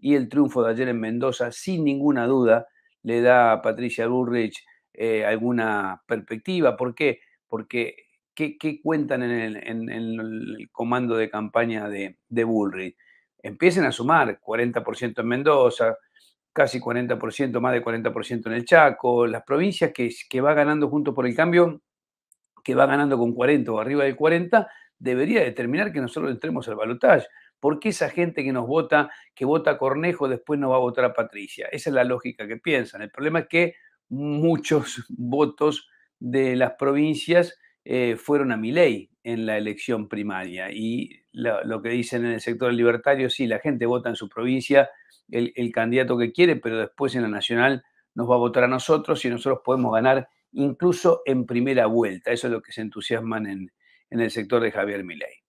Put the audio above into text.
y el triunfo de ayer en Mendoza, sin ninguna duda, le da a Patricia Bullrich eh, alguna perspectiva. ¿Por qué? Porque ¿qué, cuentan en el, comando de campaña de, Bullrich? Empiecen a sumar 40% en Mendoza, casi 40%, más de 40% en el Chaco, las provincias que, que va ganando junto por el cambio, que va ganando con 40 o arriba del 40, debería determinar que nosotros entremos al balotaje. ¿Por qué esa gente que nos vota, que vota Cornejo, después no va a votar a Patricia? Esa es la lógica que piensan. El problema es que muchos votos de las provincias eh, fueron a Milei en la elección primaria. Y lo, que dicen en el sector libertario, sí, la gente vota en su provincia el, candidato que quiere, pero después en la nacional nos va a votar a nosotros y nosotros podemos ganar incluso en primera vuelta. Eso es lo que se entusiasman en, en el sector de Javier Milei.